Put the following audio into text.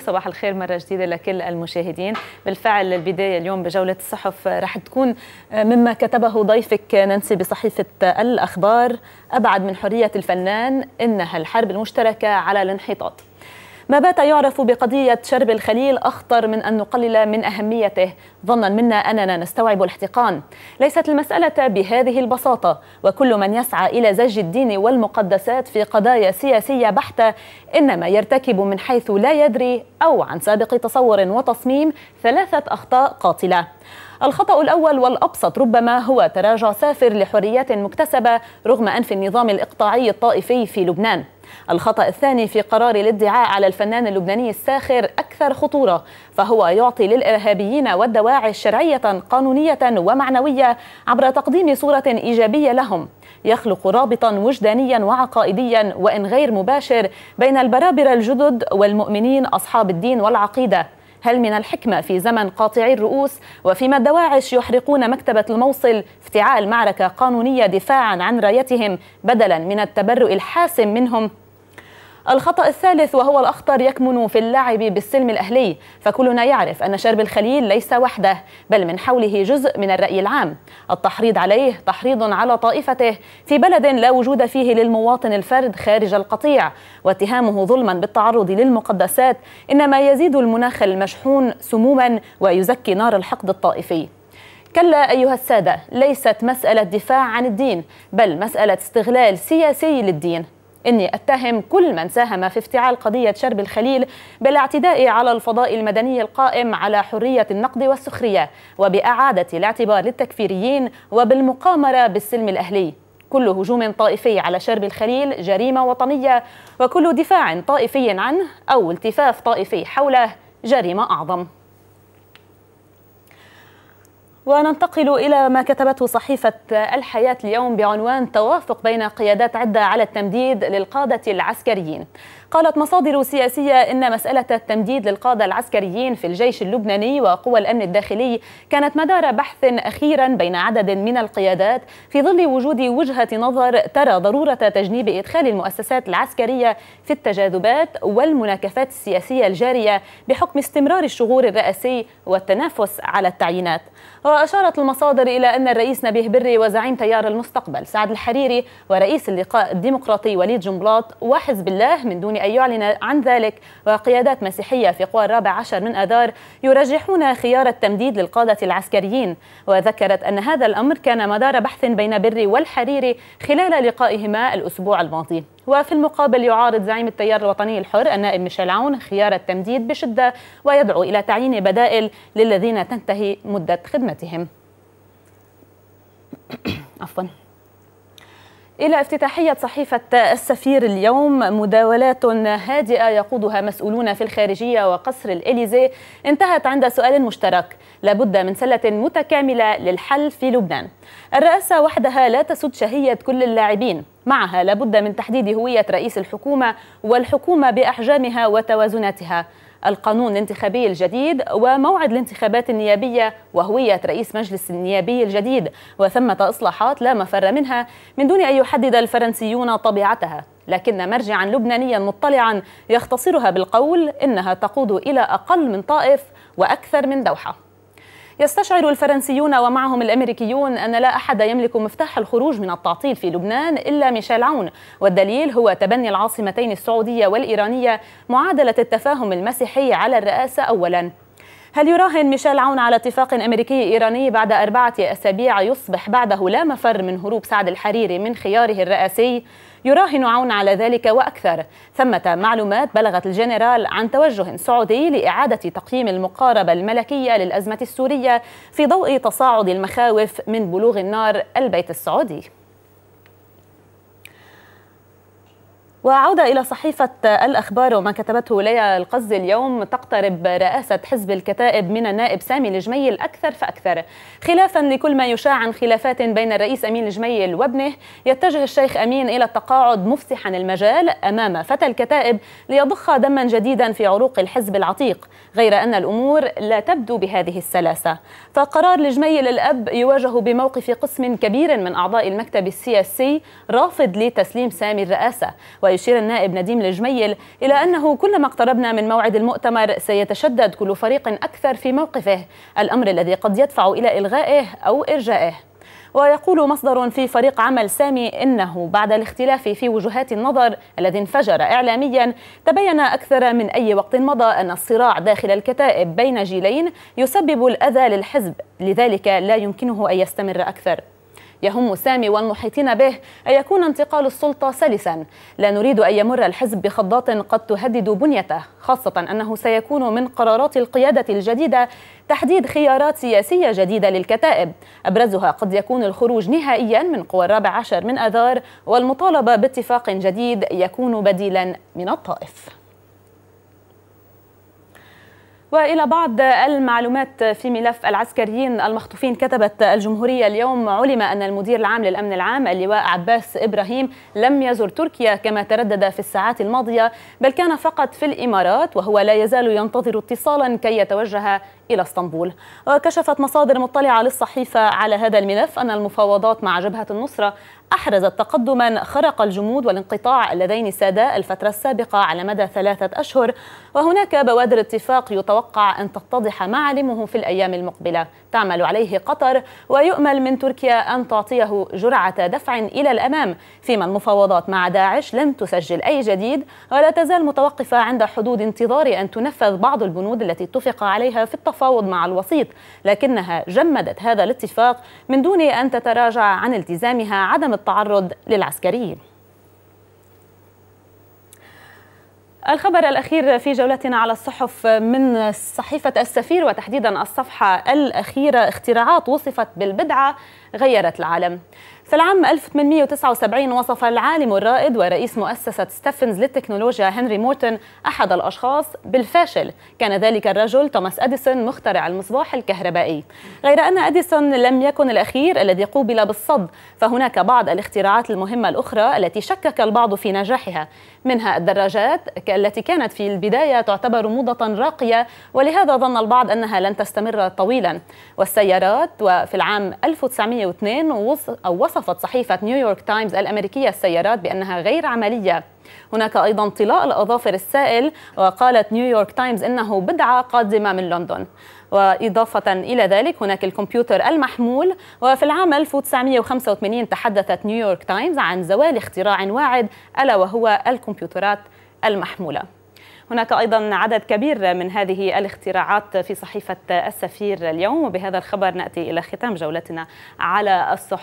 صباح الخير مرة جديدة لكل المشاهدين بالفعل البداية اليوم بجولة الصحف رح تكون آه، مما كتبه ضيفك ننسي بصحيفة الأخبار أبعد من حرية الفنان إنها الحرب المشتركة على الانحطاط ما بات يعرف بقضية شرب الخليل أخطر من أن نقلل من أهميته ظنا منا أننا نستوعب الاحتقان ليست المسألة بهذه البساطة وكل من يسعى إلى زج الدين والمقدسات في قضايا سياسية بحتة إنما يرتكب من حيث لا يدري أو عن سابق تصور وتصميم ثلاثة أخطاء قاتلة الخطأ الأول والأبسط ربما هو تراجع سافر لحريات مكتسبة رغم أنف النظام الإقطاعي الطائفي في لبنان الخطأ الثاني في قرار الادعاء على الفنان اللبناني الساخر أكثر خطورة فهو يعطي للإرهابيين والدواعي شرعية قانونية ومعنوية عبر تقديم صورة إيجابية لهم يخلق رابطا وجدانيا وعقائديا وإن غير مباشر بين البرابر الجدد والمؤمنين أصحاب الدين والعقيدة هل من الحكمة في زمن قاطعي الرؤوس وفيما الدواعش يحرقون مكتبة الموصل افتعال معركة قانونية دفاعا عن رايتهم بدلا من التبرؤ الحاسم منهم الخطأ الثالث وهو الأخطر يكمن في اللعب بالسلم الأهلي فكلنا يعرف أن شرب الخليل ليس وحده بل من حوله جزء من الرأي العام التحريض عليه تحريض على طائفته في بلد لا وجود فيه للمواطن الفرد خارج القطيع واتهامه ظلما بالتعرض للمقدسات إنما يزيد المناخ المشحون سموما ويزكي نار الحقد الطائفي كلا أيها السادة ليست مسألة دفاع عن الدين بل مسألة استغلال سياسي للدين إني أتهم كل من ساهم في افتعال قضية شرب الخليل بالاعتداء على الفضاء المدني القائم على حرية النقد والسخرية وبإعادة الاعتبار للتكفيريين وبالمقامرة بالسلم الأهلي كل هجوم طائفي على شرب الخليل جريمة وطنية وكل دفاع طائفي عنه أو التفاف طائفي حوله جريمة أعظم وننتقل إلى ما كتبته صحيفة الحياة اليوم بعنوان توافق بين قيادات عدة على التمديد للقادة العسكريين قالت مصادر سياسية إن مسألة التمديد للقادة العسكريين في الجيش اللبناني وقوى الأمن الداخلي كانت مدار بحث أخيرا بين عدد من القيادات في ظل وجود وجهة نظر ترى ضرورة تجنيب إدخال المؤسسات العسكرية في التجاذبات والمناكفات السياسية الجارية بحكم استمرار الشغور الرئاسي والتنافس على التعيينات وأشارت المصادر إلى أن الرئيس نبيه بري وزعيم تيار المستقبل سعد الحريري ورئيس اللقاء الديمقراطي وليد جنبلاط وحزب الله من دون أن يعلن عن ذلك وقيادات مسيحية في قوى الرابع عشر من أذار يرجحون خيار التمديد للقادة العسكريين وذكرت أن هذا الأمر كان مدار بحث بين بري والحريري خلال لقائهما الأسبوع الماضي وفي المقابل يعارض زعيم التيار الوطني الحر النائب ميشيل عون خيار التمديد بشدة ويدعو إلى تعيين بدائل للذين تنتهي مدة خدمتهم عفوا إلى افتتاحية صحيفة السفير اليوم مداولات هادئة يقودها مسؤولون في الخارجية وقصر الإليزي انتهت عند سؤال مشترك لابد من سلة متكاملة للحل في لبنان الرئاسة وحدها لا تسد شهية كل اللاعبين معها لابد من تحديد هوية رئيس الحكومة والحكومة بأحجامها وتوازناتها القانون الانتخابي الجديد وموعد الانتخابات النيابية وهوية رئيس مجلس النيابي الجديد وثمة إصلاحات لا مفر منها من دون أن يحدد الفرنسيون طبيعتها لكن مرجعا لبنانيا مطلعا يختصرها بالقول إنها تقود إلى أقل من طائف وأكثر من دوحة يستشعر الفرنسيون ومعهم الأمريكيون أن لا أحد يملك مفتاح الخروج من التعطيل في لبنان إلا ميشيل عون والدليل هو تبني العاصمتين السعودية والإيرانية معادلة التفاهم المسيحي على الرئاسة أولاً هل يراهن ميشيل عون على اتفاق أمريكي إيراني بعد أربعة أسابيع يصبح بعده لا مفر من هروب سعد الحريري من خياره الرئاسي؟ يراهن عون على ذلك وأكثر ثمة معلومات بلغت الجنرال عن توجه سعودي لإعادة تقييم المقاربة الملكية للأزمة السورية في ضوء تصاعد المخاوف من بلوغ النار البيت السعودي وعودة إلى صحيفة الأخبار وما كتبته ليا القز اليوم تقترب رئاسة حزب الكتائب من النائب سامي الجميل أكثر فأكثر خلافا لكل ما يشاع عن خلافات بين الرئيس أمين الجميل وابنه يتجه الشيخ أمين إلى التقاعد مفسحا المجال أمام فتى الكتائب ليضخ دما جديدا في عروق الحزب العتيق غير أن الأمور لا تبدو بهذه السلاسة فقرار الجميل الأب يواجه بموقف قسم كبير من أعضاء المكتب السياسي رافض لتسليم سامي الرئاسة ويشير النائب نديم الجميل إلى أنه كلما اقتربنا من موعد المؤتمر سيتشدد كل فريق أكثر في موقفه الأمر الذي قد يدفع إلى إلغائه أو إرجائه ويقول مصدر في فريق عمل سامي إنه بعد الاختلاف في وجهات النظر الذي انفجر إعلاميا تبين أكثر من أي وقت مضى أن الصراع داخل الكتائب بين جيلين يسبب الأذى للحزب لذلك لا يمكنه أن يستمر أكثر يهم سامي والمحيطين به أن يكون انتقال السلطة سلسا لا نريد أن يمر الحزب بخضات قد تهدد بنيته خاصة أنه سيكون من قرارات القيادة الجديدة تحديد خيارات سياسية جديدة للكتائب أبرزها قد يكون الخروج نهائيا من قوى الرابع عشر من أذار والمطالبة باتفاق جديد يكون بديلا من الطائف والى بعض المعلومات في ملف العسكريين المخطوفين كتبت الجمهوريه اليوم علم ان المدير العام للامن العام اللواء عباس ابراهيم لم يزر تركيا كما تردد في الساعات الماضيه بل كان فقط في الامارات وهو لا يزال ينتظر اتصالا كي يتوجه إلى اسطنبول وكشفت مصادر مطلعة للصحيفة على هذا الملف أن المفاوضات مع جبهة النصرة أحرزت تقدما خرق الجمود والانقطاع اللذين سادا الفترة السابقة على مدى ثلاثة أشهر وهناك بوادر اتفاق يتوقع أن تتضح معالمه في الأيام المقبلة تعمل عليه قطر ويؤمل من تركيا أن تعطيه جرعة دفع إلى الأمام فيما المفاوضات مع داعش لم تسجل أي جديد ولا تزال متوقفة عند حدود انتظار أن تنفذ بعض البنود التي اتفق عليها في التفاوض مع الوسيط لكنها جمدت هذا الاتفاق من دون أن تتراجع عن التزامها عدم التعرض للعسكريين الخبر الأخير في جولتنا على الصحف من صحيفة السفير وتحديدا الصفحة الأخيرة اختراعات وصفت بالبدعة غيرت العالم في العام 1879 وصف العالم الرائد ورئيس مؤسسة ستيفنز للتكنولوجيا هنري مورتون أحد الأشخاص بالفاشل كان ذلك الرجل توماس أديسون مخترع المصباح الكهربائي غير أن أديسون لم يكن الأخير الذي قوبل بالصد فهناك بعض الاختراعات المهمة الأخرى التي شكك البعض في نجاحها منها الدراجات التي كانت في البداية تعتبر موضة راقية ولهذا ظن البعض أنها لن تستمر طويلا والسيارات وفي العام 1902 وصف وصفت صحيفة نيويورك تايمز الأمريكية السيارات بأنها غير عملية هناك أيضا طلاء الأظافر السائل وقالت نيويورك تايمز إنه بدعة قادمة من لندن وإضافة إلى ذلك هناك الكمبيوتر المحمول وفي العام 1985 تحدثت نيويورك تايمز عن زوال اختراع واعد ألا وهو الكمبيوترات المحمولة هناك أيضا عدد كبير من هذه الاختراعات في صحيفة السفير اليوم وبهذا الخبر نأتي إلى ختام جولتنا على الصحف